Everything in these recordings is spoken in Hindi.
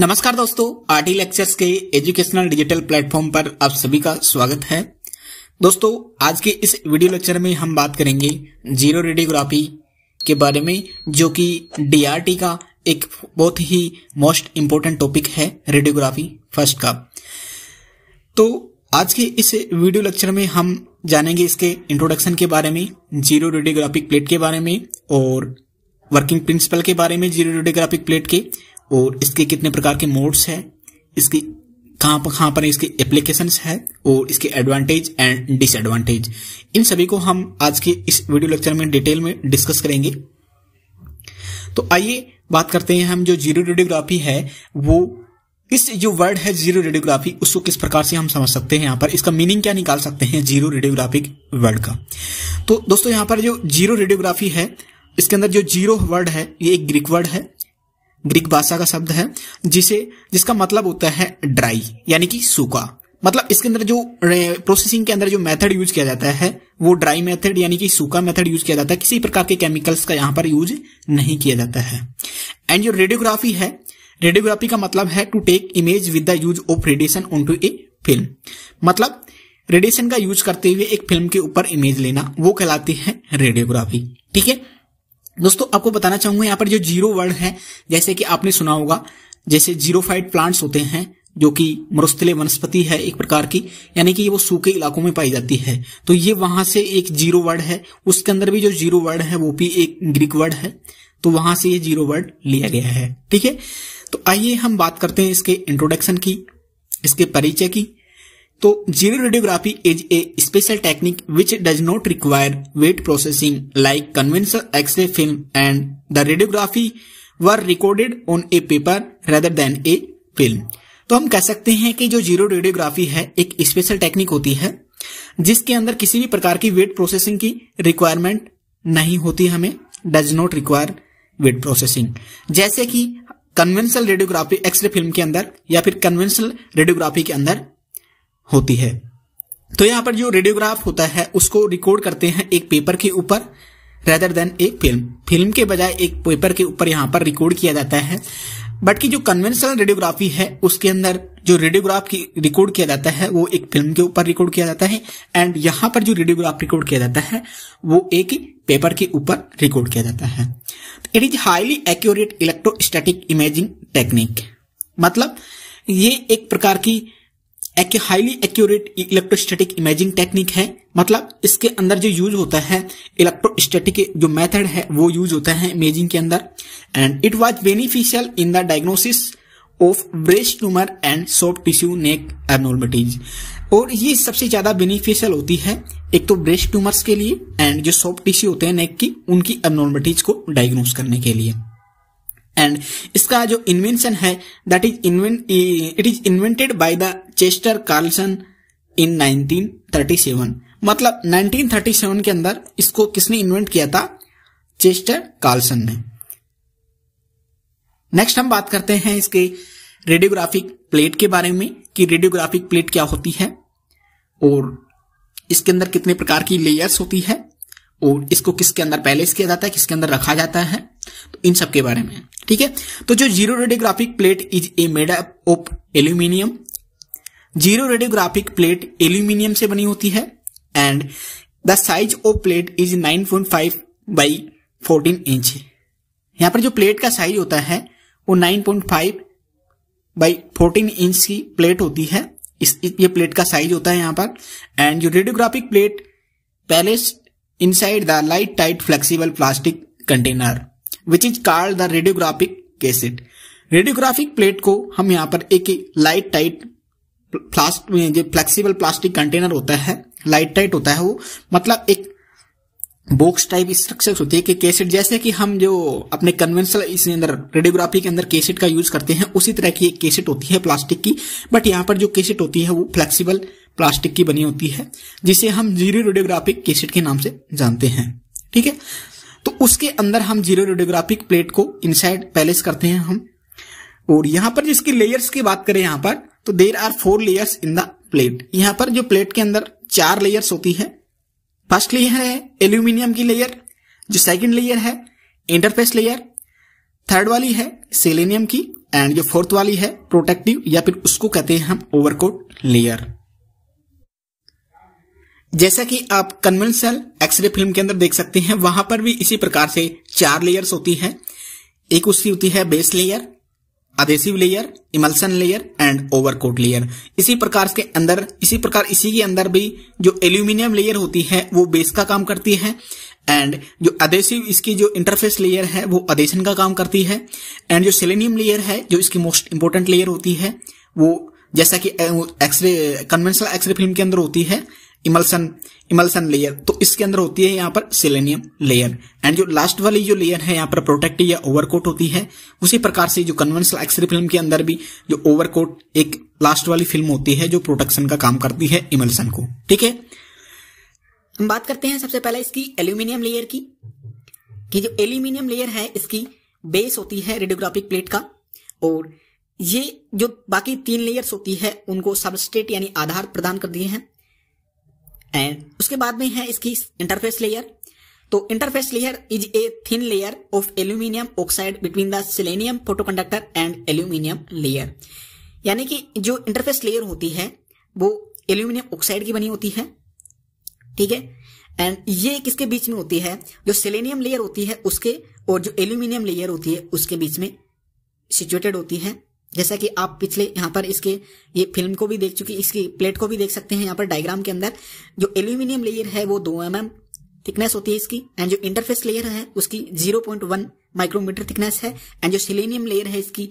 नमस्कार दोस्तों आरटी लेक्चर्स के एजुकेशनल डिजिटल प्लेटफॉर्म पर आप सभी का स्वागत है दोस्तों आज के इस वीडियो लेक्चर में हम बात करेंगे जीरो रेडियोग्राफी के बारे में जो कि डीआरटी का एक बहुत ही मोस्ट इम्पोर्टेंट टॉपिक है रेडियोग्राफी फर्स्ट का तो आज के इस वीडियो लेक्चर में हम जानेंगे इसके इंट्रोडक्शन के बारे में जीरो रेडियोग्राफिक प्लेट के बारे में और वर्किंग प्रिंसिपल के बारे में जीरो रेडियोग्राफिक प्लेट के और इसके कितने प्रकार के मोड्स है इसकी कहाँ पर कहाँ पर इसके एप्लीकेशन है और इसके एडवांटेज एंड डिसएडवांटेज इन सभी को हम आज के इस वीडियो लेक्चर में डिटेल में डिस्कस करेंगे तो आइए बात करते हैं हम जो जीरो रेडियोग्राफी है वो इस जो वर्ड है जीरो रेडियोग्राफी उसको किस प्रकार से हम समझ सकते हैं यहां पर इसका मीनिंग क्या निकाल सकते हैं जीरो रेडियोग्राफिक वर्ड का तो दोस्तों यहां पर जो जीरो रेडियोग्राफी है इसके अंदर जो जीरो वर्ड है ये एक ग्रीक वर्ड है ग्रीक भाषा का शब्द है जिसे जिसका मतलब होता है ड्राई यानी कि सूखा मतलब इसके अंदर जो प्रोसेसिंग के अंदर जो मेथड यूज किया जाता है वो ड्राई मेथड यानी कि सूखा मेथड यूज किया जाता है किसी प्रकार के केमिकल्स का यहां पर यूज नहीं किया जाता है एंड जो रेडियोग्राफी है रेडियोग्राफी का मतलब है to take image with the use of radiation on to a film मतलब रेडिएशन का यूज करते हुए एक फिल्म के ऊपर इमेज लेना वो कहलाती है रेडियोग्राफी ठीक है दोस्तों आपको बताना चाहूंगा यहाँ पर जो जीरो वर्ड है जैसे कि आपने सुना होगा जैसे फाइट प्लांट्स होते हैं जो कि मरुस्थले वनस्पति है एक प्रकार की यानी कि वो सूखे इलाकों में पाई जाती है तो ये वहां से एक जीरो वर्ड है उसके अंदर भी जो जीरो वर्ड है वो भी एक ग्रीक वर्ड है तो वहां से ये जीरो वर्ड लिया गया है ठीक है तो आइए हम बात करते हैं इसके इंट्रोडक्शन की इसके परिचय की तो xeroradiography is a special technique which does not require wet processing like conventional x ray film and the radiography were recorded on a paper rather than a film तो हम कह सकते हैं कि जो जीरो रेडियोग्राफी है एक स्पेशल टेक्निक होती है जिसके अंदर किसी भी प्रकार की वेट प्रोसेसिंग की रिक्वायरमेंट नहीं होती हमें does not require wet processing जैसे कि कन्वेंशनल रेडियोग्राफी एक्सरे फिल्म के अंदर या फिर कन्वेंशनल रेडियोग्राफी के अंदर होती है तो यहाँ पर जो रेडियोग्राफ होता है उसको रिकॉर्ड करते हैं एक पेपर के ऊपर रेदर देन एक फिल्म फिल्म के बजाय एक पेपर के ऊपर यहां पर रिकॉर्ड किया जाता है बट की जो कन्वेंशनल रेडियोग्राफी है उसके अंदर जो रेडियोग्राफ की रिकॉर्ड किया जाता है वो एक फिल्म के ऊपर रिकॉर्ड किया जाता है एंड यहाँ पर जो रेडियोग्राफ रिकॉर्ड किया जाता है वो एक पेपर के ऊपर रिकॉर्ड किया जाता है it is highly accurate electrostatic imaging technique मतलब ये एक प्रकार की एक highly accurate electrostatic imaging technique है मतलब इसके अंदर जो यूज होता है इलेक्ट्रोस्टैटिक जो मेथड है वो यूज होता है इमेजिंग के अंदर and it was beneficial in the diagnosis of breast tumour and soft tissue neck abnormalities और ये सबसे ज्यादा बेनिफिशियल होती है एक तो ब्रेस्ट ट्यूमर्स के लिए एंड जो सॉफ्ट टिश्यू होते हैं नेक की उनकी एबनॉर्मिटीज को डायग्नोस करने के लिए एंड इसका जो इन्वेंशन है that is it is invented by the Chester Carlson in 1937 मतलब 1937 के अंदर इसको किसने इन्वेंट किया था चेस्टर कार्लसन ने नेक्स्ट हम बात करते हैं इसके रेडियोग्राफिक प्लेट के बारे में कि रेडियोग्राफिक प्लेट क्या होती है और इसके अंदर कितने प्रकार की लेयर्स होती है और इसको किसके अंदर पैलेस किया जाता है किसके अंदर रखा जाता है तो इन सब के बारे में ठीक है तो जो xeroradiographic plate is a made up of aluminium xeroradiographic plate aluminium से बनी होती है and the size of plate is 9.5 point five by fourteen inch यहां पर जो प्लेट का साइज होता है वो 9.5 point five by fourteen inch की प्लेट होती है इस ये प्लेट का साइज होता है यहां पर एंड जो radiographic plate placed inside the light tight flexible plastic container which is called the radiographic cassette. Radiographic plate को हम यहाँ पर एक लाइट टाइट प्लास्ट जो फ्लेक्सिबल प्लास्टिक कंटेनर होता है लाइट टाइट होता है वो मतलब एक बॉक्स टाइप स्ट्रक्चर होती है कि कैसेट जैसे कि हम जो अपने कन्वेंशनल इसके अंदर रेडियोग्राफी के अंदर कैसेट का यूज करते हैं उसी तरह की एक कैसेट होती है प्लास्टिक की बट यहाँ पर जो कैसेट होती है वो फ्लेक्सिबल प्लास्टिक की बनी होती है जिसे हम जीरो रेडियोग्राफिक केसेट के नाम से जानते हैं ठीक है तो उसके अंदर हम जीरो रेडियोग्राफिक प्लेट को इनसाइड पैलेस करते हैं हम और यहां पर जिसकी लेयर्स की बात करें यहां पर तो there are four layers in the plate यहां पर जो प्लेट के अंदर चार लेयर्स होती है फर्स्ट लेयर है एल्यूमिनियम की लेयर जो सेकंड लेयर है इंटरफेस लेयर थर्ड वाली है सेलेनियम की एंड जो फोर्थ वाली है प्रोटेक्टिव या फिर उसको कहते हैं हम ओवरकोट लेयर जैसा कि आप कन्वेंशनल एक्सरे फिल्म के अंदर देख सकते हैं वहां पर भी इसी प्रकार से चार लेयर्स होती हैं एक उसकी होती है base layer adhesive layer emulsion layer and overcoat layer इसी प्रकार के अंदर इसी प्रकार इसी के अंदर भी जो एल्यूमिनियम लेयर होती है वो बेस का काम करती है एंड जो अधेसिव इसकी जो इंटरफेस लेयर है वो अधेशन का काम करती है एंड जो सेलेनियम लेयर है जो इसकी मोस्ट इंपोर्टेंट लेयर होती है वो जैसा कि एक्सरे कन्वेंशनल एक्सरे फिल्म के अंदर होती है इमल्सन इमल्सन लेयर तो इसके अंदर होती है यहाँ पर सिलेनियम लेयर एंड जो लास्ट वाली जो लेयर है यहाँ पर प्रोटेक्टिव या ओवरकोट होती है उसी प्रकार से जो कन्वेंशनल एक्सरे फिल्म के अंदर भी जो ओवरकोट एक लास्ट वाली फिल्म होती है जो प्रोटेक्शन का काम करती है इमल्सन को ठीक है हम बात करते हैं सबसे पहले इसकी एल्यूमिनियम लेयर की कि जो एल्यूमिनियम लेयर है इसकी बेस होती है रेडियोग्राफिक प्लेट का और ये जो बाकी तीन लेयर्स होती है उनको सबस्टेट यानी आधार प्रदान कर दिए हैं एंड उसके बाद में है इसकी इंटरफेस लेयर तो interface layer is a thin layer of aluminium oxide between the selenium photoconductor and aluminium layer यानी कि जो इंटरफेस लेयर होती है वो एल्यूमिनियम ऑक्साइड की बनी होती है ठीक है एंड ये किसके बीच में होती है जो सिलेनियम लेयर होती है उसके और जो एल्यूमिनियम लेयर होती है उसके बीच में सिचुएटेड होती है जैसा कि आप पिछले यहाँ पर इसके ये फिल्म को भी देख चुकी इसकी प्लेट को भी देख सकते हैं यहाँ पर डायग्राम के अंदर जो एल्यूमिनियम लेयर है वो दो एम एम थिकनेस होती है इसकी एंड जो इंटरफेस लेयर है उसकी zero point one micrometre thickness है एंड जो सिलेनियम लेयर है इसकी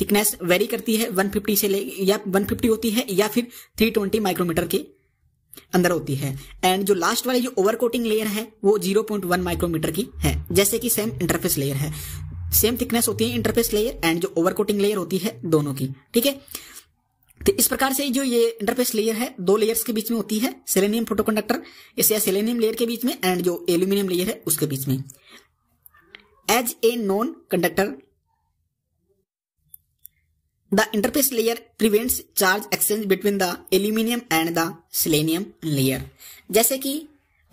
थिकनेस वेरी करती है 150 से ले या 150 होती है या फिर 320 माइक्रोमीटर के अंदर होती है एंड जो लास्ट वाली जो ओवर कोटिंग लेयर है वो 0.1 माइक्रोमीटर की है जैसे कि सेम इंटरफेस लेयर है सेम थिकनेस होती है इंटरफेस लेयर एंड जो ओवरकोटिंग लेयर होती है दोनों की ठीक है तो इस प्रकार से जो ये इंटरफेस लेयर है दो लेयर्स के बीच में होती है सेलेनियम फोटोकंडक्टर इसे सेलेनियम लेयर के बीच में एंड जो एल्यूमिनियम लेयर है उसके बीच में as a non conductor the interface layer prevents charge exchange between the aluminium and the selenium layer जैसे कि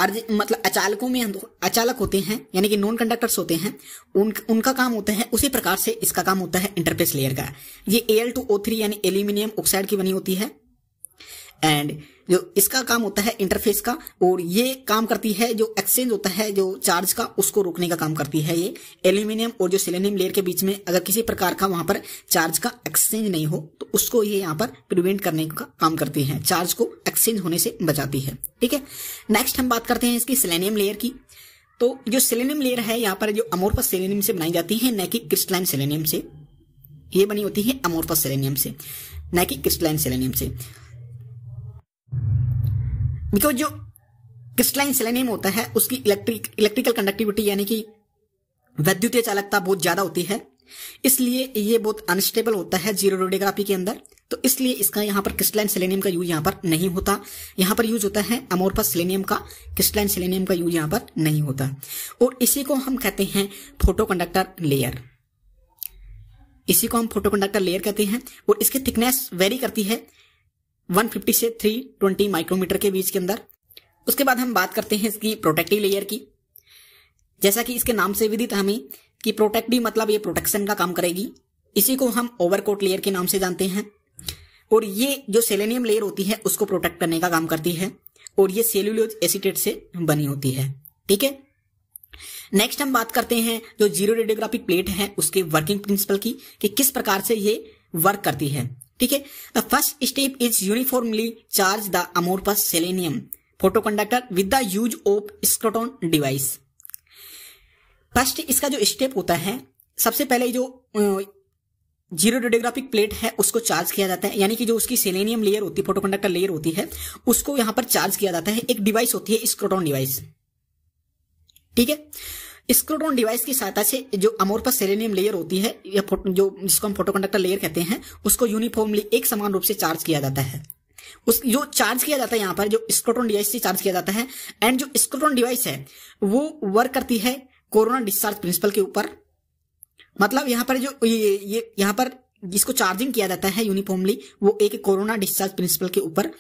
मतलब अचालकों में अचालक होते हैं यानी कि नॉन कंडक्टर्स होते हैं उन, उनका काम होता है उसी प्रकार से इसका काम होता है इंटरफेस लेयर का ये एल टू ओ थ्री यानी एल्यूमिनियम ऑक्साइड की बनी होती है एंड जो इसका काम होता है इंटरफेस का और ये काम करती है जो एक्सचेंज होता है जो चार्ज का उसको रोकने का काम करती है ये एल्यूमिनियम और जो सिलेनियम लेयर के बीच में अगर किसी प्रकार का वहां पर चार्ज का एक्सचेंज नहीं हो तो उसको ये यहाँ पर प्रिवेंट करने का काम करती है चार्ज को एक्सचेंज होने से बचाती है ठीक है नेक्स्ट हम बात करते हैं इसकी सिलेनियम लेयर की तो जो सिलेनियम लेयर है यहाँ पर जो अमोरपस सिलेनियम से बनाई जाती है न कि क्रिस्टलाइन सिलेनियम से ये बनी होती है अमोरपस सिलेनियम से न कि क्रिस्टलाइन सिलेनियम से बिकॉज तो जो क्रिस्टलाइन सेलेनियम होता है उसकी इलेक्ट्रिक इलेक्ट्रिकल कंडक्टिविटी यानी कि वैद्युतीय चालकता बहुत ज्यादा होती है इसलिए ये बहुत अनस्टेबल होता है जीरो रेडियोग्राफी के अंदर तो इसलिए इसका यहाँ पर क्रिस्टलाइन सेलेनियम का यूज यहाँ पर नहीं होता यहाँ पर यूज होता है अमोरफस सेलेनियम का क्रिस्टलाइन सेलेनियम का यूज यहाँ पर नहीं होता और इसी को हम कहते हैं फोटो कंडक्टर लेयर इसी को हम फोटो कंडक्टर लेयर कहते हैं और इसकी थिकनेस वेरी करती है 150 से 320 माइक्रोमीटर के बीच के अंदर उसके बाद हम बात करते हैं इसकी प्रोटेक्टिव लेयर की जैसा कि इसके नाम से विदित हमें कि प्रोटेक्टिव मतलब ये प्रोटेक्शन का काम करेगी इसी को हम ओवरकोट लेयर के नाम से जानते हैं और ये जो सेलेनियम लेयर होती है उसको प्रोटेक्ट करने का काम करती है और ये सेल्यूलोज एसिटेट से बनी होती है ठीक है नेक्स्ट हम बात करते हैं जो जीरो रेडियोग्राफिक प्लेट है उसके वर्किंग प्रिंसिपल की कि किस प्रकार से ये वर्क करती है ठीक है the first step is uniformly charge the amorphous selenium photoconductor with the use of scorotron device first इसका जो स्टेप होता है सबसे पहले जो जीरो रेडियोग्राफिक प्लेट है उसको चार्ज किया जाता है यानी कि जो उसकी सेलेनियम लेयर होती है फोटोकंडक्टर लेयर होती है उसको यहां पर चार्ज किया जाता है एक डिवाइस होती है स्क्रोटोन डिवाइस ठीक है स्क्रोटोन डिवाइस की सहायता से जो अमोरपस सेलेनियम लेयर होती है या जो जिसको हम फोटोकंडक्टर लेयर कहते हैं उसको यूनिफॉर्मली एक समान रूप से चार्ज किया जाता है उस जो चार्ज किया जाता है यहाँ पर जो स्क्रोटोन डिवाइस से चार्ज किया जाता है एंड जो स्क्रोटोन डिवाइस है वो वर्क करती है कोरोना डिस्चार्ज प्रिंसिपल के ऊपर मतलब यहाँ पर जो ये ये यहाँ पर जिसको चार्जिंग किया जाता है यूनिफॉर्मली वो एक कोरोना डिस्चार्ज प्रिंसिपल के ऊपर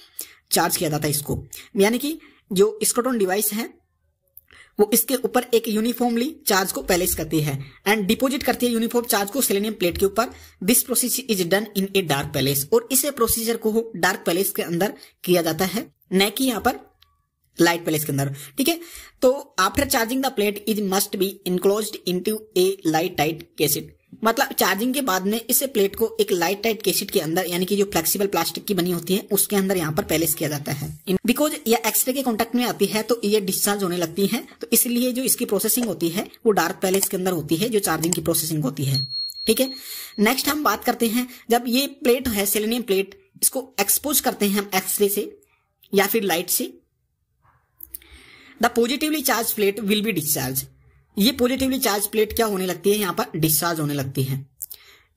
चार्ज किया जाता है इसको यानी कि जो स्क्रोटोन डिवाइस है वो इसके ऊपर एक यूनिफॉर्मली चार्ज को पैलेस करती है एंड डिपोजिट करती है यूनिफॉर्म चार्ज को सेलेनियम प्लेट के ऊपर this process is done in a dark place और इसे प्रोसीजर को डार्क पैलेस के अंदर किया जाता है न कि यहाँ पर लाइट पैलेस के अंदर ठीक है तो after charging the plate is must be enclose in to a light tight cassette मतलब चार्जिंग के बाद में इस प्लेट को एक लाइट टाइट केसिट के अंदर यानी कि जो फ्लेक्सिबल प्लास्टिक की बनी होती है उसके अंदर यहाँ पर पैलेस किया जाता है बिकॉज यह एक्सरे के कॉन्टेक्ट में आती है तो ये डिस्चार्ज होने लगती है तो इसलिए जो इसकी प्रोसेसिंग होती है वो डार्क पैलेस के अंदर होती है जो चार्जिंग की प्रोसेसिंग होती है ठीक है नेक्स्ट हम बात करते हैं जब ये प्लेट है सेलेनियम प्लेट इसको एक्सपोज करते हैं हम एक्सरे से या फिर लाइट से the positively charge plate will be discharge ये पॉजिटिवली चार्ज प्लेट क्या होने लगती है यहाँ पर डिस्चार्ज होने लगती है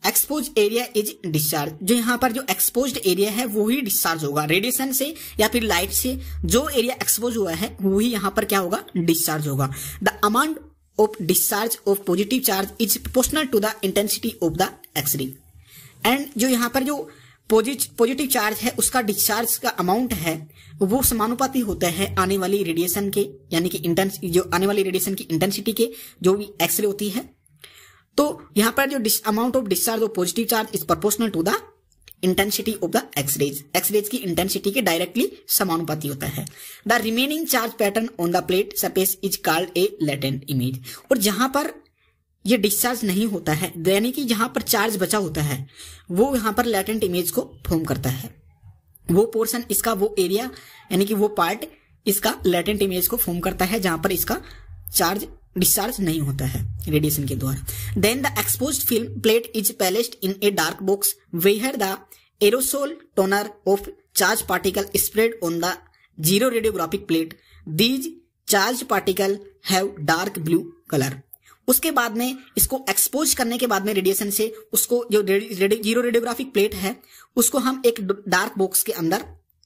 एक्सपोज एरिया इज डिस्चार्ज जो यहाँ पर जो एक्सपोज एरिया है वो ही डिस्चार्ज होगा रेडिएशन से या फिर लाइट से जो एरिया एक्सपोज हुआ है वो ही यहाँ पर क्या होगा डिस्चार्ज होगा the amount of discharge of positive charge is proportional to the intensity of the x ray and जो यहाँ पर जो पॉजिटिव चार्ज है उसका डिस्चार्ज का अमाउंट है वो समानुपाती होता है आने वाली रेडिएशन के यानी कि इंटेंस जो आने वाली रेडिएशन की इंटेंसिटी के जो भी एक्सरे होती है तो यहां पर जो amount of discharge of positive charge is proportional to the intensity of the x rays x rays की इंटेंसिटी के डायरेक्टली समानुपाती होता है the remaining charge pattern on the plate surface is called a latent image और जहां पर ये डिस्चार्ज नहीं होता है यानी कि जहां पर चार्ज बचा होता है वो यहाँ पर लेटेंट इमेज को फॉर्म करता है वो पोर्शन इसका वो एरिया यानी कि वो पार्ट इसका लेटेंट इमेज को फॉर्म करता है जहां पर इसका चार्ज डिस्चार्ज नहीं होता है रेडिएशन के द्वारा then the expose film plate is placed in a dark box where the aerosol toner of charge particle spread on the xeroradiographic plate these charge particle have dark blue colour उसके बाद में इसको एक्सपोज करने के बाद में रेडिएशन से उसको जो जीरो रेडियोग्राफिक प्लेट है उसको हम एक डार्क बॉक्स के अंदर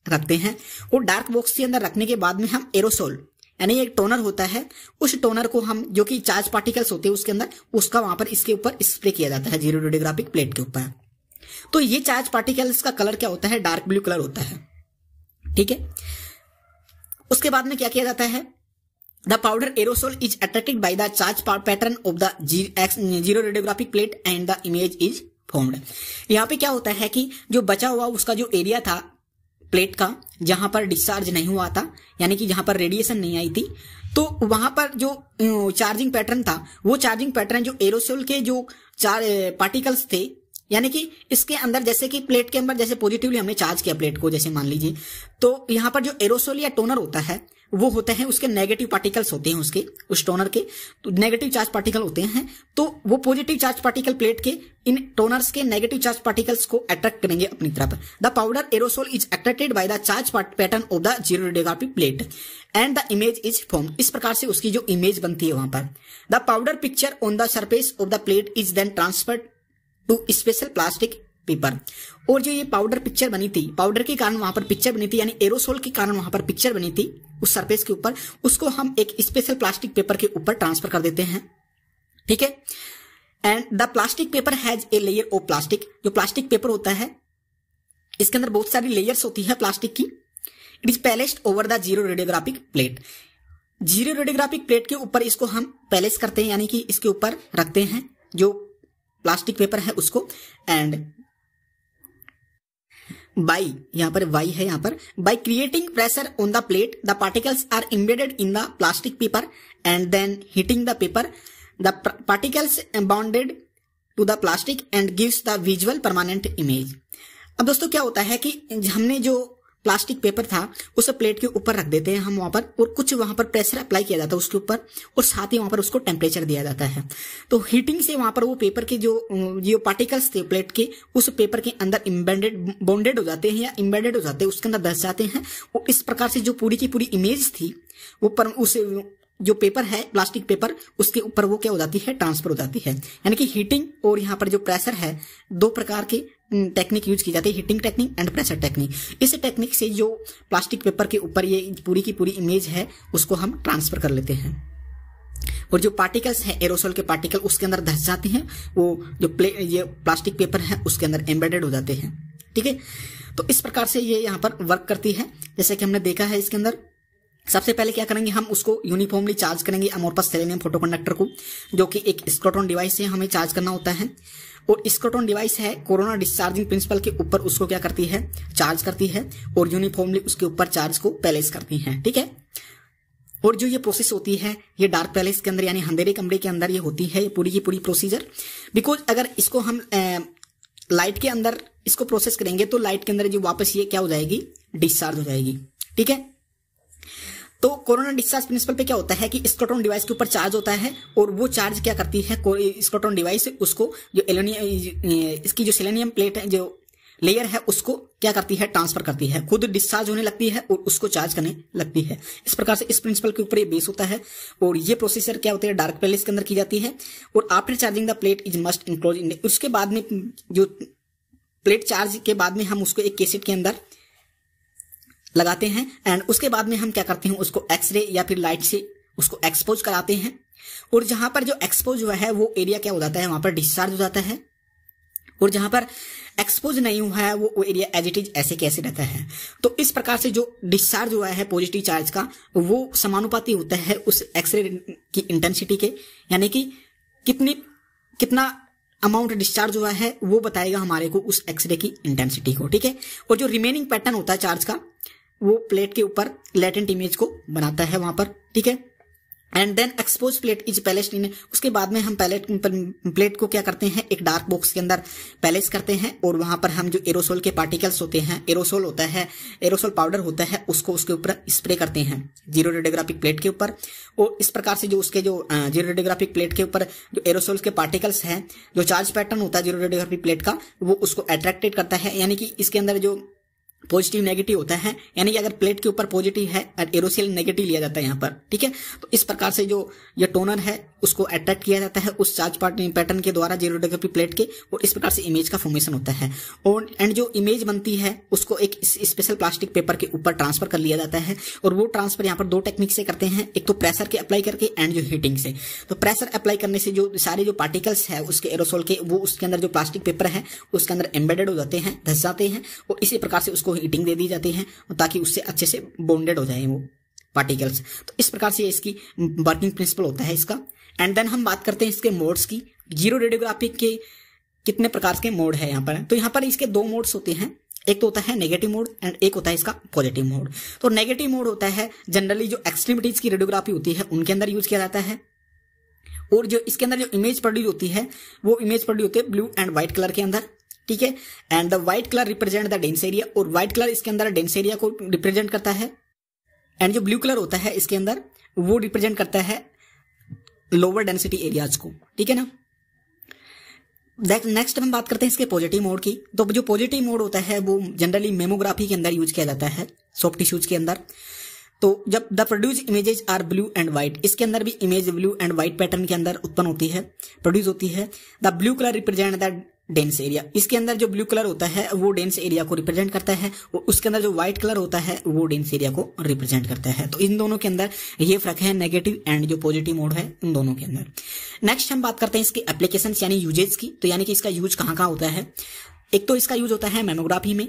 रखते हैं और डार्क बॉक्स के अंदर रखने के बाद में हम एरोसोल यानी एक टोनर होता है उस टोनर को हम जो कि चार्ज पार्टिकल्स होते हैं उसके अंदर उसका वहां पर इसके ऊपर स्प्रे किया जाता है जीरो रेडियोग्राफिक प्लेट के ऊपर तो ये चार्ज पार्टिकल्स का कलर क्या होता है डार्क ब्लू कलर होता है ठीक है उसके बाद में क्या किया जाता है The powder aerosol is attracted by the charge pattern of the zero radiographic plate and the image is formed. यहाँ पे क्या होता है कि जो बचा हुआ उसका जो एरिया था प्लेट का जहां पर डिस्चार्ज नहीं हुआ था यानी कि जहां पर रेडिएशन नहीं आई थी तो वहां पर जो चार्जिंग अं, पैटर्न था वो चार्जिंग पैटर्न जो एरोसोल के जो चार पार्टिकल्स अं, थे यानी कि इसके अंदर जैसे कि प्लेट के अंदर जैसे पॉजिटिवली हमने चार्ज किया प्लेट को जैसे मान लीजिए तो यहाँ पर जो एरोसोल या टोनर होता है वो होते हैं उसके नेगेटिव पार्टिकल्स होते हैं उसके उस टोनर के तो नेगेटिव चार्ज पार्टिकल होते हैं तो वो पॉजिटिव चार्ज पार्टिकल प्लेट के इन टोनर्स के नेगेटिव चार्ज पार्टिकल्स को अट्रैक्ट करेंगे अपनी तरफ the powder aerosol is attracted by the charge pattern of the xeroradiography plate and the image is form इस प्रकार से उसकी जो इमेज बनती है वहां पर the powder picture on the surface of the plate is then transferred to special plastic paper और जो ये पाउडर पिक्चर बनी थी पाउडर के कारण वहां पर पिक्चर बनी थी यानी एरोसोल के कारण वहां पर पिक्चर बनी थी उस सरफेस के ऊपर उसको हम एक स्पेशल प्लास्टिक पेपर के ऊपर ट्रांसफर कर देते हैं ठीक है and the plastic paper has a layer of plastic जो प्लास्टिक पेपर होता है इसके अंदर बहुत सारी लेयर्स होती है प्लास्टिक की it is placed over the xeroradiographic plate xeroradiographic plate के ऊपर इसको हम पैलेस करते हैं यानी कि इसके ऊपर रखते हैं जो प्लास्टिक पेपर है उसको एंड बाई यहां पर वाई है यहां पर by creating pressure on the plate the particles are embedded in the plastic paper and then heating the paper the particles bounded to the plastic and gives the visual permanent image अब दोस्तों क्या होता है कि हमने जो प्लास्टिक पेपर था उसे प्लेट के ऊपर रख देते हैं हम वहां पर और कुछ वहां पर प्रेशर अप्लाई किया जाता है उसके ऊपर और साथ ही वहां पर उसको टेम्परेचर दिया जाता है तो हीटिंग से वहां पर वो पेपर के जो जो पार्टिकल्स थे प्लेट के उस पेपर के अंदर इम्बेंडेड बॉन्डेड हो जाते हैं या इम्बेंडेड हो जाते हैं उसके अंदर दस जाते हैं और इस प्रकार से जो पूरी की पूरी इमेज थी वो पर उस जो पेपर है प्लास्टिक पेपर उसके ऊपर वो क्या हो जाती है ट्रांसफर हो जाती है यानी कि हीटिंग और यहाँ पर जो प्रेशर है दो प्रकार के टेक्निक यूज की जाती है heating technique and pressure technique इस टेक्निक से जो प्लास्टिक पेपर के ऊपर ये पूरी की पूरी इमेज है उसको हम ट्रांसफर कर लेते हैं और जो पार्टिकल्स हैं एरोसोल के पार्टिकल उसके अंदर धस जाते हैं वो जो प्ले ये प्लास्टिक पेपर है उसके अंदर एम्बेडेड हो जाते हैं ठीक है तो इस प्रकार से ये यहाँ पर वर्क करती है जैसे कि हमने देखा है इसके अंदर सबसे पहले क्या करेंगे हम उसको यूनिफॉर्मली चार्ज करेंगे अमोरपस सेलेनियम फोटोकंडक्टर को जो कि एक स्क्रोटॉन डिवाइस है हमें चार्ज करना होता है और स्क्रोटॉन डिवाइस है कोरोना डिस्चार्जिंग प्रिंसिपल के ऊपर उसको क्या करती है चार्ज करती है और यूनिफॉर्मली उसके ऊपर चार्ज को पैलेस करती है ठीक है और जो ये प्रोसेस होती है ये डार्क पैलेस के अंदर यानी अंधेरे कमरे के अंदर ये होती है ये पूरी की पूरी प्रोसीजर बिकॉज अगर इसको हम ए, लाइट के अंदर इसको प्रोसेस करेंगे तो लाइट के अंदर जो वापस ये क्या हो जाएगी डिस्चार्ज हो जाएगी ठीक है तो कोरोना डिस्चार्ज प्रिंसिपल पे क्या होता है कि स्क्रोटॉन डिवाइस के ऊपर चार्ज होता है और वो चार्ज क्या करती है स्क्रोटॉन डिवाइस उसको जो एलोनियम इसकी जो सिलेनियम प्लेट है जो लेयर है उसको क्या करती है ट्रांसफर करती है खुद डिस्चार्ज होने लगती है और उसको चार्ज करने लगती है इस प्रकार से इस प्रिंसिपल के ऊपर ये बेस होता है और ये प्रोसेसर क्या होते है डार्क पैलेस के अंदर की जाती है और after charging the plate is must enclose उसके बाद में जो प्लेट चार्ज के बाद में हम उसको एक केसेट के अंदर लगाते हैं एंड उसके बाद में हम क्या करते हैं उसको एक्सरे या फिर लाइट से उसको एक्सपोज कराते हैं और जहां पर जो एक्सपोज हुआ है वो एरिया क्या हो जाता है वहां पर डिस्चार्ज हो जाता है और जहां पर एक्सपोज नहीं हुआ है वो एरिया एज इट इज ऐसे कैसे रहता है तो इस प्रकार से जो डिस्चार्ज हुआ है पॉजिटिव चार्ज का वो समानुपाती होता है उस एक्सरे की इंटेंसिटी के यानी कि कितनी कितना अमाउंट डिस्चार्ज हुआ है वो बताएगा हमारे को उस एक्सरे की इंटेंसिटी को ठीक है और जो रिमेनिंग पैटर्न होता है चार्ज का वो प्लेट के ऊपर लेटेंट इमेज को बनाता है वहां पर ठीक है and then expose plate is placed in उसके बाद में हम पैलेट प्लेट को क्या करते हैं एक डार्क बॉक्स के अंदर पैलेस करते हैं और वहां पर हम जो एरोसोल के पार्टिकल्स होते हैं एरोसोल होता है एरोसोल पाउडर होता है उसको उसके ऊपर स्प्रे करते हैं जीरो रेडियोग्राफिक प्लेट के ऊपर और इस प्रकार से जो उसके जो जीरो रेडियोग्राफिक प्लेट के ऊपर जो एरोसोल के पार्टिकल्स हैं जो चार्ज पैटर्न होता है जीरो रेडियोग्राफिक प्लेट का वो उसको अट्रैक्टेड करता है यानी कि इसके अंदर जो पॉजिटिव नेगेटिव होता है यानी कि अगर प्लेट के ऊपर पॉजिटिव है और नेगेटिव लिया जाता है यहाँ पर ठीक है तो इस प्रकार से जो ये टोनर है उसको अट्रैक्ट किया जाता है उस चार्ज पैटर्न के द्वारा जेरोडोग्राफी प्लेट के और इस प्रकार से इमेज का फॉर्मेशन होता है और एंड जो इमेज बनती है उसको एक स्पेशल प्लास्टिक पेपर के ऊपर ट्रांसफर कर लिया जाता है और वो ट्रांसफर यहाँ पर दो टेक्निक से करते हैं एक तो प्रेशर के अप्लाई करके एंड जो हीटिंग से तो प्रेशर अप्लाई करने से जो सारे जो पार्टिकल्स है उसके एरोसोल के वो उसके अंदर जो प्लास्टिक पेपर है उसके अंदर एम्बेडेड हो जाते हैं धस जाते हैं और इसी प्रकार से उसको हीटिंग दे दी जाती है ताकि उससे अच्छे से बॉन्डेड हो जाए वो पार्टिकल्स तो इस प्रकार से इसकी वर्किंग प्रिंसिपल होता है इसका एंड देन हम बात करते हैं इसके मोड्स की जीरो रेडियोग्राफी के कितने प्रकार के मोड है यहाँ पर तो यहाँ पर इसके दो मोड्स होते हैं एक तो होता है नेगेटिव मोड एंड एक होता है इसका पॉजिटिव मोड तो नेगेटिव मोड होता है जनरली जो एक्सट्रीमिटीज की रेडियोग्राफी होती है उनके अंदर यूज किया जाता है और जो इसके अंदर जो इमेज प्रोड्यूस होती है वो इमेज प्रोड्यूस होती है ब्लू एंड व्हाइट कलर के अंदर ठीक है and the white colour represent the dense area और व्हाइट कलर इसके अंदर डेंस एरिया को रिप्रेजेंट करता है एंड जो ब्लू कलर होता है इसके अंदर वो रिप्रेजेंट करता है लोअर डेंसिटी एरियाज को ठीक है ना नेक्स्ट हम बात करते हैं इसके पॉजिटिव मोड की तो जो पॉजिटिव मोड होता है वो जनरली मेमोग्राफी के अंदर यूज किया जाता है सॉफ्ट टिश्यूज के अंदर तो जब the produce images are blue and white इसके अंदर भी image blue and white pattern के अंदर उत्पन्न होती है प्रोड्यूस होती है the blue colour represent the dense area इसके अंदर जो ब्लू कलर होता है वो डेंस एरिया को रिप्रेजेंट करता है और उसके अंदर जो व्हाइट कलर होता है वो डेंस एरिया को रिप्रेजेंट करता है तो इन दोनों के अंदर ये फर्क है नेगेटिव एंड जो पॉजिटिव मोड है इन दोनों के अंदर नेक्स्ट हम बात करते हैं इसके एप्लीकेशन यानी यूजेज की तो यानी कि इसका यूज कहाँ कहाँ होता है एक तो इसका यूज होता है मेमोग्राफी में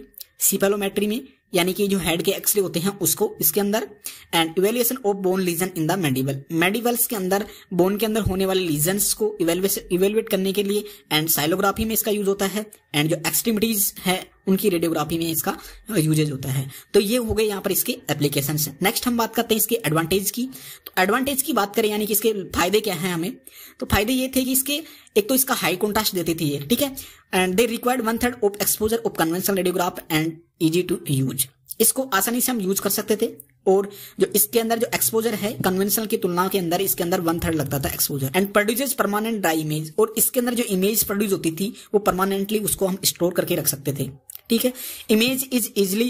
सीपेलोमेट्री में यानी कि जो हेड के एक्सरे होते हैं उसको इसके अंदर and evaluation of bone lesion in the medieval medievals के अंदर बोन के अंदर होने वाले लीजन को इवेल्युएट करने के लिए एंड साइलोग्राफी में इसका यूज होता है एंड जो एक्सट्रीमिटीज है उनकी रेडियोग्राफी में इसका यूजेज uh, होता है तो ये हो गए यहाँ पर इसके एप्लीकेशन नेक्स्ट हम बात करते हैं इसके एडवांटेज की तो एडवांटेज की बात करें यानी कि इसके फायदे क्या हैं हमें तो फायदे ये थे कि इसके एक तो इसका हाई कॉन्ट्रास्ट देती थी ये ठीक है and they required one third of exposure of conventional radiograph and easy to use इसको आसानी से हम यूज कर सकते थे और जो इसके अंदर जो एक्सपोजर है कन्वेंशनल की तुलना के अंदर इसके अंदर वन थर्ड लगता था exposure and produces permanent dry image और इसके अंदर जो इमेज प्रोड्यूस होती थी वो परमानेंटली उसको हम स्टोर करके रख सकते थे ठीक है image is easily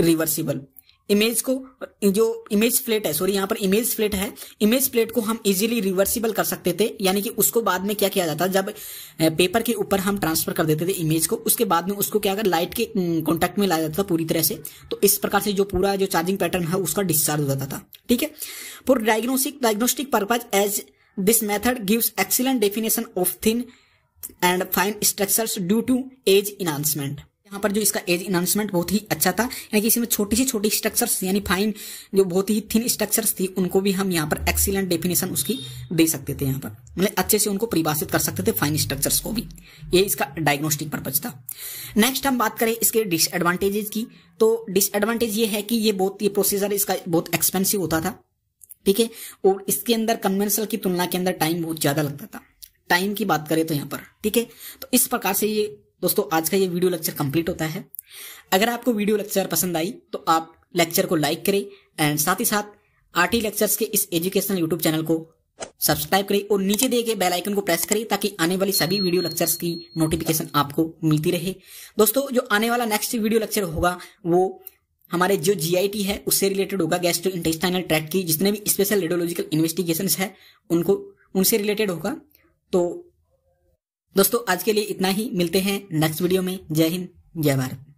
reversible image को जो इमेज प्लेट है सॉरी यहाँ पर इमेज प्लेट है इमेज प्लेट को हम इजीली रिवर्सिबल कर सकते थे यानी कि उसको बाद में क्या किया जाता जब पेपर के ऊपर हम ट्रांसफर कर देते थे इमेज को उसके बाद में उसको क्या अगर लाइट के कॉन्टेक्ट में लाया जाता था पूरी तरह से तो इस प्रकार से जो पूरा जो चार्जिंग पैटर्न है उसका डिस्चार्ज हो जाता था ठीक है for diagnostic diagnostic purpose as this method gives excellent definition of thin and fine structure due to edge enhancement यहाँ पर जो इसका एज अनाउंसमेंट बहुत ही अच्छा था यानी कि इसमें छोटी सी छोटी स्ट्रक्चर्स यानी फाइन जो बहुत ही थिन स्ट्रक्चर्स थी उनको भी हम यहाँ पर एक्सीलेंट डेफिनेशन उसकी दे सकते थे यहाँ पर मतलब अच्छे से उनको परिभाषित कर सकते थे फाइन स्ट्रक्चर्स को भी ये इसका डायग्नोस्टिक पर्पज था नेक्स्ट हम बात करें इसके डिसएडवांटेजेस की तो डिसएडवांटेज ये है कि ये बहुत ये प्रोसीजर इसका बहुत एक्सपेंसिव होता था ठीक है और इसके अंदर कन्वेंशनल की तुलना के अंदर टाइम बहुत ज्यादा लगता था टाइम की बात करें तो यहाँ पर ठीक है तो इस प्रकार से ये दोस्तों आज का ये वीडियो लेक्चर कंप्लीट होता है अगर आपको वीडियो लेक्चर पसंद आई तो आप लेक्चर को लाइक करें एंड साथ ही साथ आरटी लेक्चर्स के इस एजुकेशनल यूट्यूब चैनल को सब्सक्राइब करें और नीचे दिए गए बेल आइकन को प्रेस करें ताकि आने वाली सभी वीडियो लेक्चर्स की नोटिफिकेशन आपको मिलती रहे दोस्तों जो आने वाला नेक्स्ट वीडियो लेक्चर होगा वो हमारे जो जीआईटी है उससे रिलेटेड होगा गैस्ट्रो इंटेस्टाइनल ट्रैक की जितने भी स्पेशल रेडियोलॉजिकल इन्वेस्टिगेशन है उनको उनसे रिलेटेड होगा तो दोस्तों आज के लिए इतना ही मिलते हैं नेक्स्ट वीडियो में जय हिंद जय भारत